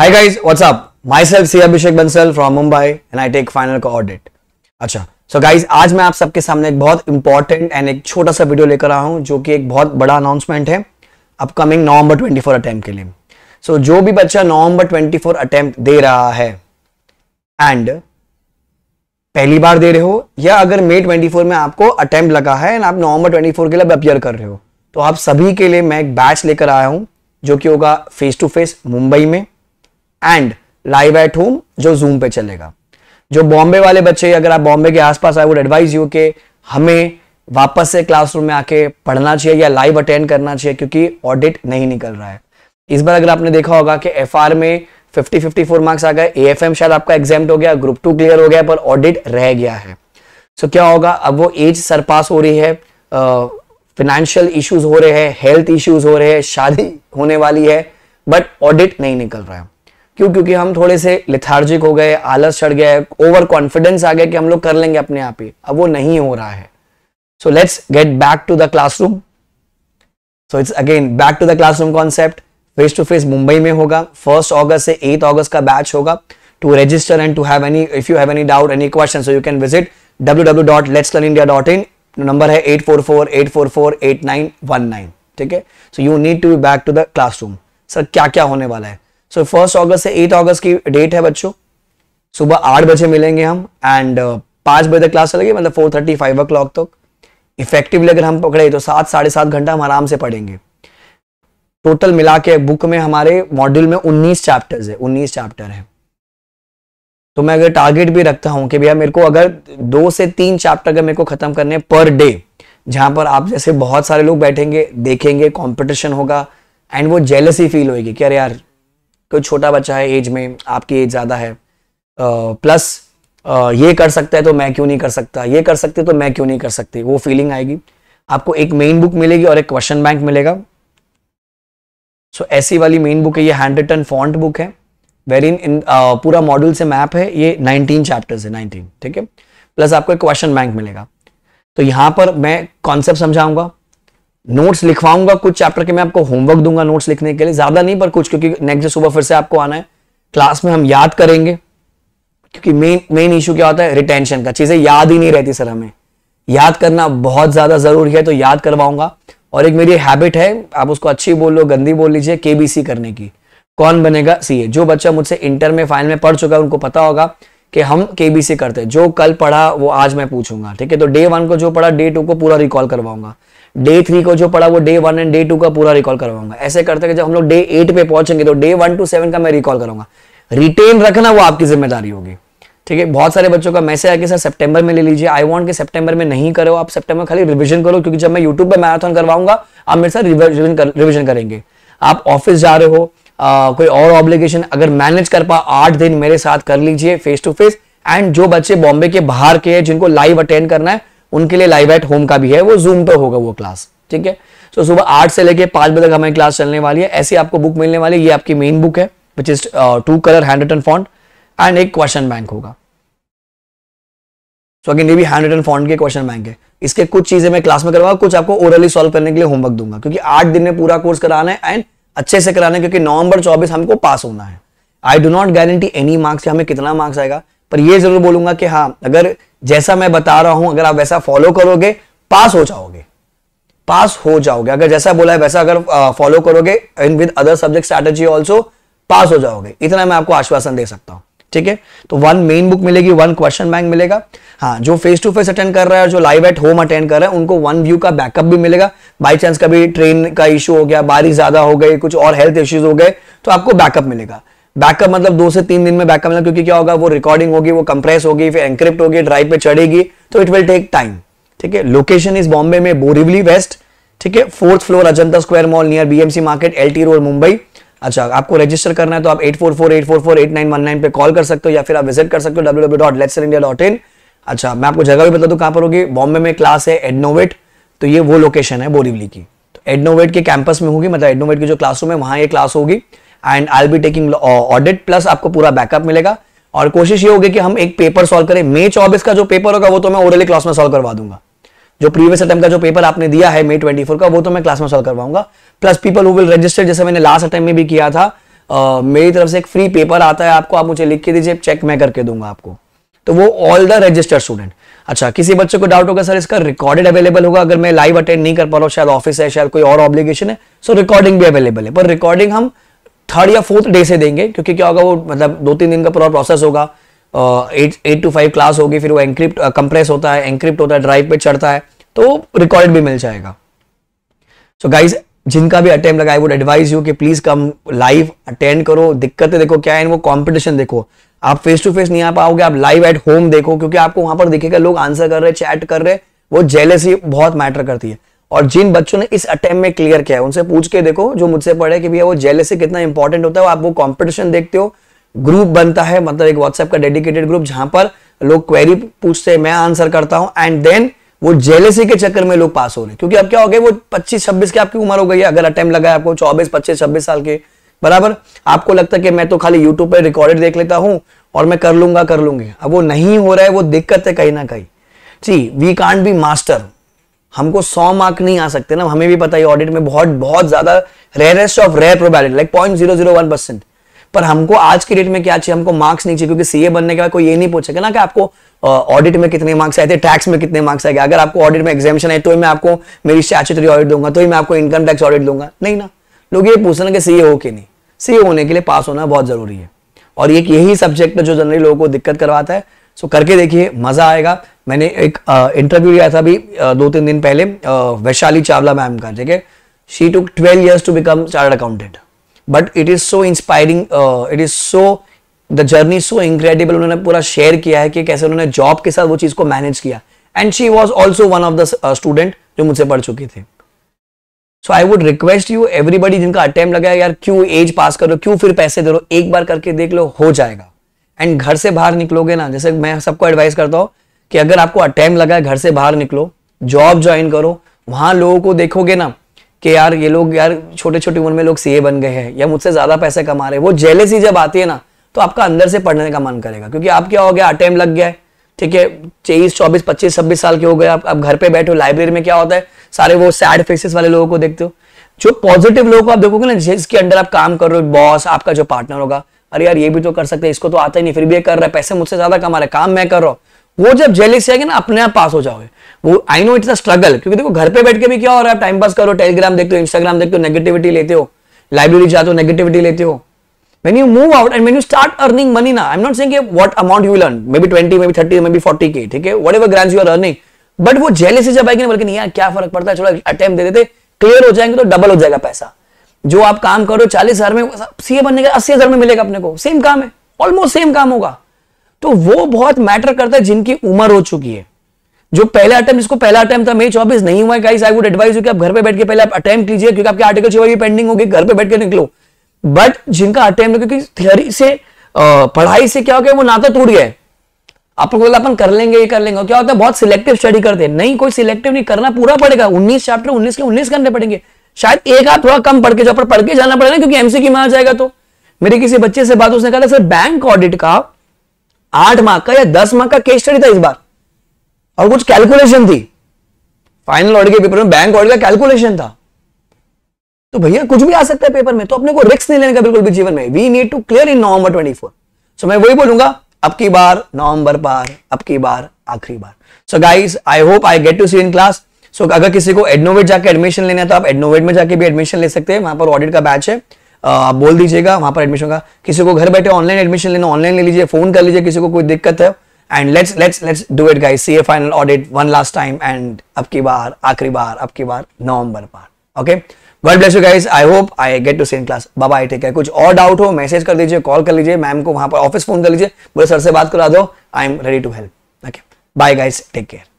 guys what's up myself C Abhishek Bansal from Mumbai and I take final का audit अच्छा, so guys आज मैं आप सबके सामने एक बहुत इंपॉर्टेंट एंड एक छोटा सा वीडियो लेकर आया हूँ जो कि एक बहुत बड़ा अनाउंसमेंट है अपकमिंग नवंबर 24 फोर के लिए सो so, जो भी बच्चा नवंबर 24 फोर दे रहा है एंड पहली बार दे रहे हो या अगर मई ट्वेंटी में आपको अटैम्प्ट लगा है एंड आप नवंबर ट्वेंटी के लिए अपियर कर रहे हो तो आप सभी के लिए मैं एक बैच लेकर आया हूँ जो कि होगा फेस टू फेस मुंबई में एंड लाइव एट होम जो जूम पे चलेगा जो बॉम्बे वाले बच्चे अगर आप बॉम्बे के आसपास आए वुड एडवाइज यू के हमें वापस से क्लासरूम में आके पढ़ना चाहिए या लाइव अटेंड करना चाहिए क्योंकि ऑडिट नहीं निकल रहा है इस बार अगर आपने देखा होगा कि एफ में 50 54 मार्क्स आ गए ए शायद आपका एग्जाम हो गया ग्रुप टू क्लियर हो गया पर ऑडिट रह गया है सो so, क्या होगा अब वो एज सरपास हो रही है फाइनेंशियल इश्यूज हो रहे हैं हेल्थ इश्यूज हो रहे हैं शादी होने वाली है बट ऑडिट नहीं निकल रहा है क्यों क्योंकि हम थोड़े से लिथार्जिक हो गए आलस चढ़ गया ओवर कॉन्फिडेंस आ गया कि हम लोग कर लेंगे अपने आप ही अब वो नहीं हो रहा है so let's get back to the classroom so it's again back to the classroom concept face to face Mumbai में होगा फर्स्ट ऑगस्ट से एथ ऑगस्ट का बैच होगा to register and to have any if you have any doubt any question so you can visit W W dot let's learn India dot in number है eight four four eight four four eight nine one nine ठीक है so you need to be back to the classroom sir क्या क्या होने वाला है so first August से eight August की डेट है बच्चों सुबह आठ बजे मिलेंगे हम एंड uh, पांच बजे तक क्लास चलेगी मतलब four thirty five o'clock तक इफेक्टिवली अगर हम पकड़े तो सात साढ़े सात घंटा हम आराम से पढ़ेंगे टोटल मिला के बुक में हमारे मॉड्यूल में उन्नीस चैप्टर है उन्नीस चैप्टर है तो मैं अगर टारगेट भी रखता हूं कि भैया मेरे को अगर दो से तीन चैप्टर अगर मेरे को खत्म करने पर डे जहां पर आप जैसे बहुत सारे लोग बैठेंगे देखेंगे कंपटीशन होगा एंड वो जेलसी फील होगी कि अरे यार कोई छोटा बच्चा है एज में आपकी एज ज़्यादा है प्लस ये कर सकता है तो मैं क्यों नहीं कर सकता ये कर सकते तो मैं क्यों नहीं कर सकती वो फीलिंग आएगी आपको एक मेन बुक मिलेगी और एक क्वेश्चन बैंक मिलेगा सो so, ऐसी वाली मेन बुक है ये हैंड रिटन फॉन्ट बुक है वेरी इन पूरा मॉड्यूल से मैप है ये 19 चैप्टर्स है 19 ठीक है प्लस आपको एक क्वेश्चन बैंक मिलेगा तो यहां पर मैं कॉन्सेप्ट समझाऊंगा नोट्स लिखवाऊंगा कुछ चैप्टर के मैं आपको होमवर्क दूंगा नोट्स लिखने के लिए ज्यादा नहीं पर कुछ क्योंकि नेक्स्ट डे सुबह फिर से आपको आना है क्लास में हम याद करेंगे क्योंकि मेन मेन इशू क्या होता है रिटेंशन का चीजें याद ही नहीं रहती सर हमें याद करना बहुत ज्यादा जरूरी है तो याद करवाऊंगा और एक मेरी हैबिट है आप उसको अच्छी बोल लो गंदी बोल लीजिए केबीसी करने की कौन बनेगा सीए जो बच्चा मुझसे इंटर में फाइनल में पढ़ चुका है उनको पता होगा कि हम केबीसी करते हैं जो कल पढ़ा वो आज मैं पूछूंगा ठीक है तो डे वन को जो पढ़ा डे टू को पूरा रिकॉल करवाऊंगा डे थ्री को जो पढ़ा वो day one and day two का पूरा रिकॉल करवाऊंगा ऐसे करते जब हम लोग डे एट पे पहुंचेंगे तो डे वन टू सेवन का मैं रिकॉल करूंगा रिटेन रखना वो आपकी जिम्मेदारी होगी ठीक है बहुत सारे बच्चों का मैसेज आया कि सर सितंबर में ले लीजिए आई वांट कि सितंबर में नहीं करो आप सितंबर खाली रिवीजन करो क्योंकि जब मैं यूट्यूब पे मैराथन करवाऊंगा आप मेरे साथ रिवीजन कर, रिवीजन करेंगे आप ऑफिस जा रहे हो आ, कोई और ऑब्लिगेशन अगर मैनेज कर पा आठ दिन मेरे साथ कर लीजिए फेस टू फेस एंड जो बच्चे बॉम्बे के बाहर के हैं जिनको लाइव अटेंड करना है उनके लिए लाइव एट होम का भी है वो जूम पे होगा वो क्लास ठीक है तो सुबह आठ से लेके पांच बजे तक हमारी क्लास चलने वाली है ऐसी आपको बुक मिलने वाली है ये आपकी मेन बुक है which is two colour hand written font and एक क्वेश्चन बैंक होगा सो अगेन ये भी हैंड रिटन फॉन्ट के क्वेश्चन बैंक है इसके कुछ चीजें मैं क्लास में करवाऊंगा कुछ आपको ओरली सॉल्व करने के लिए होमवर्क दूंगा क्योंकि आठ दिन में पूरा कोर्स कराना है एंड अच्छे से कराना है क्योंकि नवंबर चौबीस हमको पास होना है I do not guarantee any marks हमें कितना मार्क्स आएगा पर यह जरूर बोलूंगा कि हाँ अगर जैसा मैं बता रहा हूं अगर आप वैसा फॉलो करोगे पास हो जाओगे पास हो जाओगे अगर जैसा बोला है वैसा अगर फॉलो करोगे in with other subject strategy also pass हो जाओगे इतना मैं आपको आश्वासन दे सकता हूं ठीक है तो वन मेन बुक मिलेगी वन क्वेश्चन बैंक मिलेगा हाँ जो फेस टू फेस अटेंड कर रहा है जो लाइव एट होम अटेंड कर रहा है उनको वन व्यू का बैकअप भी मिलेगा बाई चांस कभी ट्रेन का इश्यू हो गया बारिश ज्यादा हो गई कुछ और हेल्थ इश्यूज हो गए तो आपको बैकअप मिलेगा बैकअप मतलब दो से तीन दिन में बैकअप मतलब क्योंकि क्या होगा वो रिकॉर्डिंग होगी वो कंप्रेस होगी फिर एंक्रिप्ट होगी ड्राइव पे चढ़ेगी तो इट विल टेक टाइम ठीक है लोकेशन इज बॉम्बे में बोरिवली वेस्ट ठीक है fourth floor Ajanta square mall near BMC market T road Mumbai अच्छा आपको रजिस्टर करना है तो आप eight eight eight four four four four nine one nine पे कॉल कर सकते हो या फिर आप विजिट कर सकते हो W W dot dot India in अच्छा मैं आपको जगह भी बता दूं कहां पर होगी बॉम्बे में क्लास है एडनोवेट तो ये वो लोकेशन है बोरिवली की तो एडनोवेट के कैंपस में होगी मतलब एडनोवेट की जो क्लासरूम है वहां ये क्लास होगी and I be taking audit plus आपको पूरा बैकअप मिलेगा और कोशिश ये होगी कि हम एक पेपर सॉल्व करें मे चौबीस का जो पेपर होगा वो तो मैं ओरली क्लास में सॉल्व करवा दूंगा जो प्रीवियस अटेम्प्ट का जो पेपर आपने दिया है मे ट्वेंटी का वो तो मैं क्लास में सॉल्व करवाऊंगा प्लस पीपल विल रजिस्टर जैसे मैंने लास्ट अटेम्प्ट में भी किया था uh, मेरी तरफ से एक फ्री पेपर आता है आपको आप मुझे लिख के दीजिए चेक मैं करके दूंगा आपको तो वो ऑल द रजिस्टर्ड स्टूडेंट अच्छा किसी बच्चे को डाउट होगा सर इसका रिकॉर्डेड अवेलेबल होगा अगर मैं लाइव अटेंड नहीं कर पा रहा हूँ शायद ऑफिस है शायद कोई और ऑब्लिगेशन है सो so, रिकॉर्डिंग भी अवेलेबल है पर रिकॉर्डिंग हम थर्ड या फोर्थ डे से देंगे क्योंकि क्या होगा वो मतलब दो तीन दिन का पूरा प्रोसेस होगा eight eight two five class होगी फिर वो एंक्रिप्ट कंप्रेस होता है एंक्रिप्ट होता है ड्राइव पे चढ़ता है तो रिकॉर्ड भी मिल जाएगा सो so गाइज जिनका भी अटेम्प्ट लगा आई वुड एडवाइज यू कि प्लीज कम लाइव अटेंड करो दिक्कतें देखो क्या है वो कॉम्पिटिशन देखो आप फेस टू फेस नहीं आ पाओगे आप लाइव एट होम देखो क्योंकि आपको वहां पर दिखेगा लोग आंसर कर रहे चैट कर रहे वो जेलेसी बहुत मैटर करती है और जिन बच्चों ने इस अटेम्प में क्लियर किया है उनसे पूछ के देखो जो मुझसे पढ़े कि भैया वो जेल से कितना इंपॉर्टेंट होता है आप वो कॉम्पिटिशन देखते हो ग्रुप बनता है मतलब एक व्हाट्सएप का डेडिकेटेड ग्रुप जहां पर लोग क्वेरी पूछते हैं मैं आंसर करता हूं एंड देन वो जेलेसी के चक्कर में लोग पास हो रहे हैं क्योंकि अब क्या हो गया वो 25-26 की आपकी उम्र हो गई है अगर अटेम्प लगा है आपको 24, 25, 26 साल के बराबर आपको लगता है कि मैं तो खाली यूट्यूब पर रिकॉर्डेड देख लेता हूँ और मैं कर लूंगा कर लूंगी अब वो नहीं हो रहा है वो दिक्कत है कहीं ना कहीं जी वी कांट बी मास्टर हमको सौ मार्क नहीं आ सकते ना हमें भी पता है ऑडिट में बहुत बहुत ज्यादा rarest of rare probability like point zero zero one percent पर हमको आज की डेट में क्या चाहिए हमको मार्क्स नहीं चाहिए क्योंकि सीए बनने के बाद कोई ये नहीं पूछेगा ना कि आपको ऑडिट में कितने मार्क्स आए थे टैक्स में कितने मार्क्स आए गए अगर आपको ऑडिट में एग्जामेशन है तो मैं आपको मेरी स्टैचुटरी ऑडिट दूंगा तो ही मैं आपको इनकम टैक्स ऑडिट दूंगा नहीं ना लोग ये पूछ रहे कि सीए हो के नहीं सीए होने के लिए पास होना बहुत जरूरी है और एक यही सब्जेक्ट जो जनरली लोगों को दिक्कत करवाता है सो करके देखिए मज़ा आएगा मैंने एक इंटरव्यू लिया था अभी दो तीन दिन पहले वैशाली चावला मैम का ठीक है she took twelve years to become chart accountant but it is so inspiring it is so the journey so incredible उन्होंने पूरा शेयर किया है कि कैसे उन्होंने जॉब के साथ वो चीज़ को मैनेज किया and she was also one of the student जो मुझसे पढ़ चुके थे so I would request you everybody जिनका अटेम्प लगा यार क्यों एज पास करो क्यों फिर पैसे दे रो एक बार करके देख लो हो जाएगा एंड घर से बाहर निकलोगे ना जैसे मैं सबको एडवाइस करता हूँ कि अगर आपको अटैम लगा है घर से बाहर निकलो जॉब ज्वाइन करो वहां लोगों को देखोगे ना कि यार ये लोग यार छोटे छोटी उम्र में लोग सीए बन गए हैं या मुझसे ज़्यादा पैसे कमा रहे हैं वो जेले सी जब आती है ना तो आपका अंदर से पढ़ने का मन करेगा क्योंकि आप क्या हो गया अटैम लग गया है ठीक है तेईस चौबीस पच्चीस छब्बीस साल के हो गए आप आप घर पे बैठे हो लाइब्रेरी में क्या होता है सारे वो सैड फेसेस वाले लोगों को देखते हो जो पॉजिटिव लोगों को आप देखोगे ना जिसके अंडर आप काम कर रहे हो बॉस आपका जो पार्टनर होगा अरे यार ये भी तो कर सकते हैं इसको तो आता ही नहीं फिर भी ये कर रहा है पैसे मुझसे ज्यादा कमा रहे काम मैं कर रहा हूँ वो जब जेलिस आएगी ना अपने आप पास हो जाओगे वो I know it's a struggle क्योंकि देखो घर पे बैठ के भी क्या हो रहा है टाइम पास करो टेलीग्राम देखते हो इंस्टाग्राम देखते हो नेगेटिविटी लेते हो लाइब्रेरी जाते हो नेगेटिविटी लेते हो when you move out and when you start earning money now i'm not saying hey, what amount may be twenty may be thirty may be forty K ठीक है ever grants you are earning but वो jealousy जब आएगी ना बल्कि नहीं यार क्या फर्क पड़ता है थोड़ा अटेम्प्ट दे देते क्लियर हो जाएंगे तो डबल हो जाएगा पैसा जो आप काम करो चालीस हजार में सीए बनने का अस्सी हजार में मिलेगा अपने को सेम काम है ऑलमोस्ट सेम काम होगा तो वो बहुत मैटर करता है जिनकी उम्र हो चुकी है जो पहला अटैम्प जिसको पहला अटैम्प था मई चौबीस नहीं हुआ guys I would advise you कि आप घर पे बैठ के पहले आप अटेम्प्ट कीजिए क्योंकि आपके आर्टिकल छुआ भी पेंडिंग होगी घर पे बैठ के निकलो बट जिनका अटैम्प क्योंकि थियोरी से पढ़ाई से क्या हो गया वो नाता टूट गया आपको बोला अपन कर लेंगे ये कर लेंगे क्या होता है बहुत सिलेक्टिव स्टडी करते हैं नहीं कोई सिलेक्टिव नहीं करना पूरा पड़ेगा उन्नीस चैप्टर उन्नीस के उन्नीस करने पड़ेंगे शायद एक आध थोड़ा कम पढ़ के जो पर पढ़ के जाना पड़ेगा क्योंकि एमसी की मार जाएगा तो मेरे किसी बच्चे से बात उसने कहा सर बैंक ऑडिट का आठ मार्क का या दस मार्क का केस स्टडी था इस बार और कुछ कैलकुलेशन थी फाइनल ऑडिट के पेपर में बैंक ऑडिट का कैलकुलेशन था तो भैया कुछ भी आ सकता है पेपर में तो अपने को रिस्क नहीं लेने का बिल्कुल भी जीवन में we need to clear in November twenty four so मैं वही बोलूंगा अब की बार नवंबर पार अब की बार आखिरी बार so guys I hope I get to see in class so so, अगर किसी को एडनोवेट जाके एडमिशन लेना है तो आप एडनोवेट में जाके भी एडमिशन ले सकते हैं वहां पर ऑडिट का बैच है आप बोल दीजिएगा वहां पर एडमिशन का किसी को घर बैठे ऑनलाइन एडमिशन लेना ऑनलाइन ले लीजिए फोन कर लीजिए किसी को कोई दिक्कत है and let's let's let's do it guys see a final audit one last time and अब की बार आखिरी बार अब की बार नवंबर बार okay God bless you guys I hope I get to same class बाबा आई टेक केयर कुछ और डाउट हो मैसेज कर दीजिए कॉल कर लीजिए मैम को वहां पर ऑफिस फोन कर लीजिए बोले सर से बात करा दो I am ready to help okay bye guys take care